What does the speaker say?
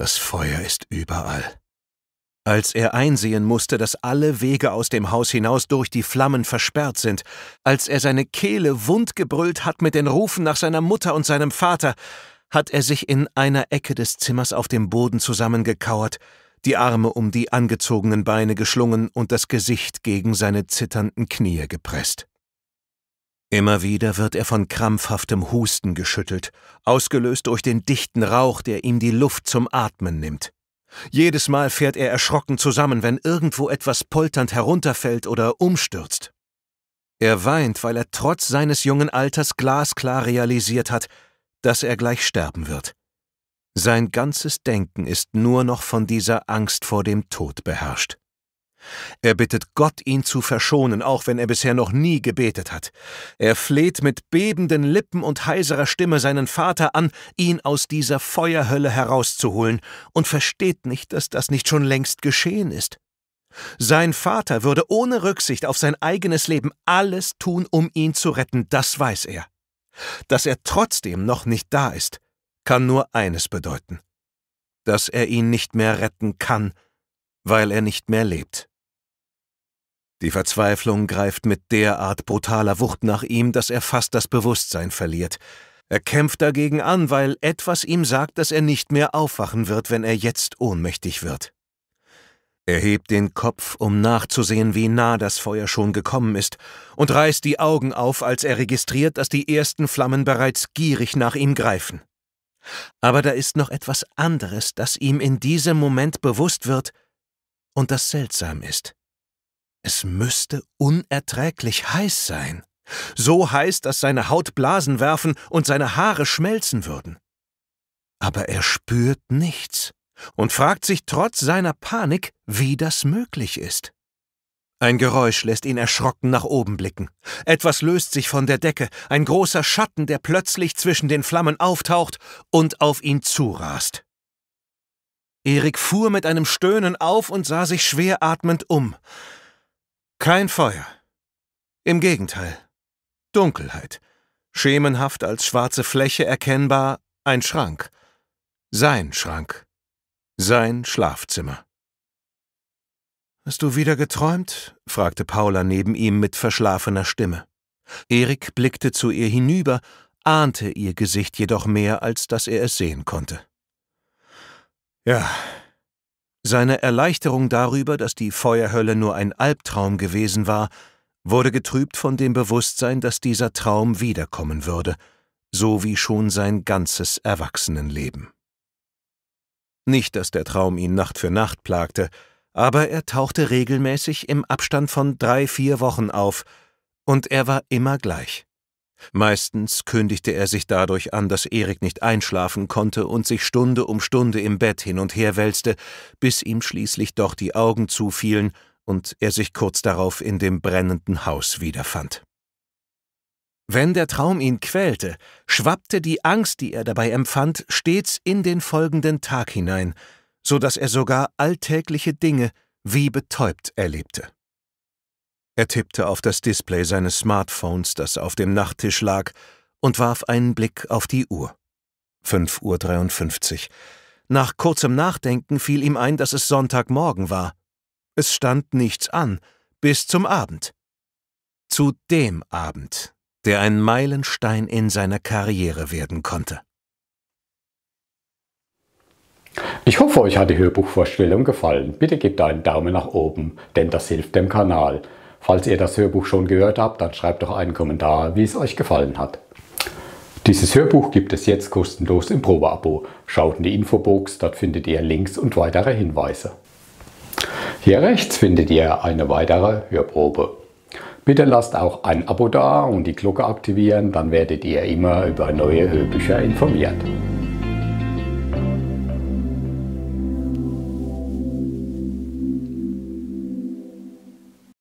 Das Feuer ist überall. Als er einsehen musste, dass alle Wege aus dem Haus hinaus durch die Flammen versperrt sind, als er seine Kehle wundgebrüllt hat mit den Rufen nach seiner Mutter und seinem Vater, hat er sich in einer Ecke des Zimmers auf dem Boden zusammengekauert, die Arme um die angezogenen Beine geschlungen und das Gesicht gegen seine zitternden Knie gepresst. Immer wieder wird er von krampfhaftem Husten geschüttelt, ausgelöst durch den dichten Rauch, der ihm die Luft zum Atmen nimmt. Jedes Mal fährt er erschrocken zusammen, wenn irgendwo etwas polternd herunterfällt oder umstürzt. Er weint, weil er trotz seines jungen Alters glasklar realisiert hat, dass er gleich sterben wird. Sein ganzes Denken ist nur noch von dieser Angst vor dem Tod beherrscht. Er bittet Gott, ihn zu verschonen, auch wenn er bisher noch nie gebetet hat. Er fleht mit bebenden Lippen und heiserer Stimme seinen Vater an, ihn aus dieser Feuerhölle herauszuholen, und versteht nicht, dass das nicht schon längst geschehen ist. Sein Vater würde ohne Rücksicht auf sein eigenes Leben alles tun, um ihn zu retten, das weiß er. Dass er trotzdem noch nicht da ist, kann nur eines bedeuten, dass er ihn nicht mehr retten kann, weil er nicht mehr lebt. Die Verzweiflung greift mit derart brutaler Wucht nach ihm, dass er fast das Bewusstsein verliert. Er kämpft dagegen an, weil etwas ihm sagt, dass er nicht mehr aufwachen wird, wenn er jetzt ohnmächtig wird. Er hebt den Kopf, um nachzusehen, wie nah das Feuer schon gekommen ist, und reißt die Augen auf, als er registriert, dass die ersten Flammen bereits gierig nach ihm greifen. Aber da ist noch etwas anderes, das ihm in diesem Moment bewusst wird und das seltsam ist. Es müsste unerträglich heiß sein. So heiß, dass seine Haut Blasen werfen und seine Haare schmelzen würden. Aber er spürt nichts und fragt sich trotz seiner Panik, wie das möglich ist. Ein Geräusch lässt ihn erschrocken nach oben blicken. Etwas löst sich von der Decke, ein großer Schatten, der plötzlich zwischen den Flammen auftaucht und auf ihn zurast. Erik fuhr mit einem Stöhnen auf und sah sich schwer atmend um. Kein Feuer. Im Gegenteil. Dunkelheit. Schemenhaft als schwarze Fläche erkennbar ein Schrank. Sein Schrank. Sein Schlafzimmer. Hast du wieder geträumt? fragte Paula neben ihm mit verschlafener Stimme. Erik blickte zu ihr hinüber, ahnte ihr Gesicht jedoch mehr, als dass er es sehen konnte. Ja, seine Erleichterung darüber, dass die Feuerhölle nur ein Albtraum gewesen war, wurde getrübt von dem Bewusstsein, dass dieser Traum wiederkommen würde, so wie schon sein ganzes Erwachsenenleben. Nicht, dass der Traum ihn Nacht für Nacht plagte, aber er tauchte regelmäßig im Abstand von drei, vier Wochen auf, und er war immer gleich. Meistens kündigte er sich dadurch an, dass Erik nicht einschlafen konnte und sich Stunde um Stunde im Bett hin und her wälzte, bis ihm schließlich doch die Augen zufielen und er sich kurz darauf in dem brennenden Haus wiederfand. Wenn der Traum ihn quälte, schwappte die Angst, die er dabei empfand, stets in den folgenden Tag hinein, so dass er sogar alltägliche Dinge wie betäubt erlebte. Er tippte auf das Display seines Smartphones, das auf dem Nachttisch lag, und warf einen Blick auf die Uhr. 5.53 Uhr. Nach kurzem Nachdenken fiel ihm ein, dass es Sonntagmorgen war. Es stand nichts an, bis zum Abend. Zu dem Abend, der ein Meilenstein in seiner Karriere werden konnte. Ich hoffe, euch hat die Hörbuchvorstellung gefallen. Bitte gebt einen Daumen nach oben, denn das hilft dem Kanal. Falls ihr das Hörbuch schon gehört habt, dann schreibt doch einen Kommentar, wie es euch gefallen hat. Dieses Hörbuch gibt es jetzt kostenlos im Probeabo. Schaut in die Infobox, dort findet ihr Links und weitere Hinweise. Hier rechts findet ihr eine weitere Hörprobe. Bitte lasst auch ein Abo da und die Glocke aktivieren, dann werdet ihr immer über neue Hörbücher informiert.